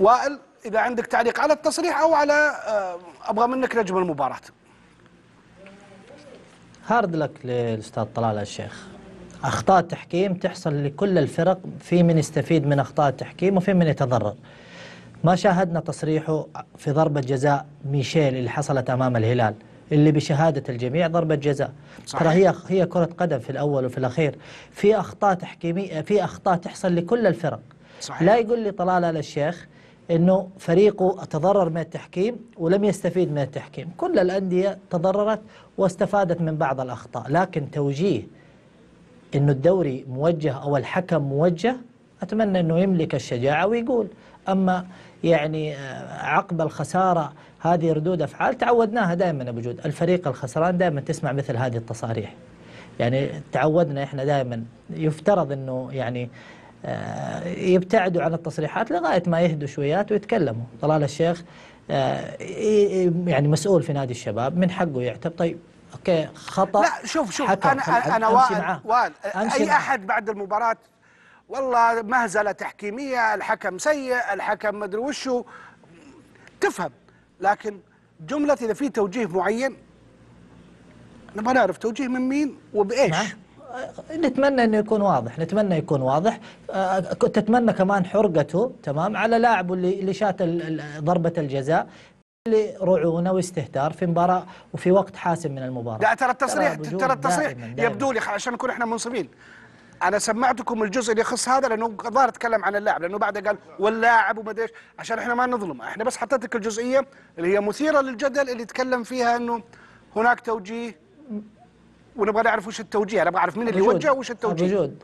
وائل اذا عندك تعليق على التصريح او على آه، ابغى منك نجم المباراه هارد لك للاستاذ طلال الشيخ اخطاء تحكيم تحصل لكل الفرق في من يستفيد من اخطاء التحكيم وفي من يتضرر ما شاهدنا تصريحه في ضربه جزاء ميشيل اللي حصلت امام الهلال اللي بشهادة الجميع ضربة جزاء ترى هي هي كرة قدم في الأول وفي الأخير في أخطاء تحكيمية في أخطاء تحصل لكل الفرق صحيح. لا يقول لي طلال الشيخ أنه فريقه تضرر من التحكيم ولم يستفيد من التحكيم كل الأندية تضررت واستفادت من بعض الأخطاء لكن توجيه أنه الدوري موجه أو الحكم موجه أتمنى أنه يملك الشجاعة ويقول أما يعني آه، عقب الخسارة هذه ردود أفعال تعودناها دائما بوجود الفريق الخسران دائما تسمع مثل هذه التصاريح يعني تعودنا احنا دائما يفترض انه يعني آه، يبتعدوا عن التصريحات لغايه ما يهدوا شويات ويتكلموا طلال الشيخ آه، يعني مسؤول في نادي الشباب من حقه يعتب طيب اوكي خطا لا شوف شوف انا انا وائل وائل اي معاه. احد بعد المباراه والله مهزله تحكيميه الحكم سيء الحكم مدري وشو تفهم لكن جمله اذا في توجيه معين نبغى نعرف توجيه من مين وبايش نعم. نتمنى انه يكون واضح نتمنى يكون واضح كنت آه، اتمنى كمان حرقته تمام على لاعبه اللي اللي شات ضربه الجزاء اللي رعونه واستهتار في مباراه وفي وقت حاسم من المباراه لا ترى التصريح ترى التصريح دائماً دائماً يبدو لي عشان نكون احنا منصفين انا سمعتكم الجزء اللي يخص هذا لانه الظاهر تكلم عن اللاعب لانه بعده قال واللاعب وما ايش عشان احنا ما نظلم احنا بس حطيتك الجزئيه اللي هي مثيره للجدل اللي تكلم فيها انه هناك توجيه ونبغى نعرف وش التوجيه انا ابغى اعرف مين اللي وجه وش التوجيه موجود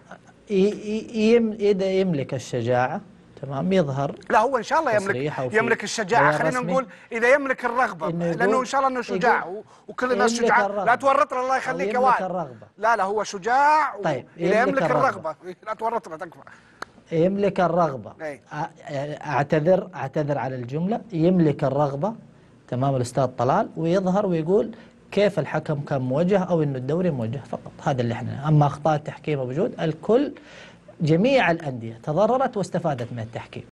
اذا يملك الشجاعه تمام يظهر لا هو ان شاء الله يملك يملك الشجاعه خلينا نقول اذا يملك الرغبه لانه ان شاء الله انه شجاع وكل الناس شجاع لا تورطنا الله يخليك يا الرغبة لا لا هو شجاع طيب و... اذا يملك الرغبه, الرغبة. لا تورطنا تكفى يملك الرغبه أي. اعتذر اعتذر على الجمله يملك الرغبه تمام الاستاذ طلال ويظهر ويقول كيف الحكم كان موجه او انه الدوري موجه فقط هذا اللي احنا اما اخطاء التحكيم موجود الكل جميع الانديه تضررت واستفادت من التحكيم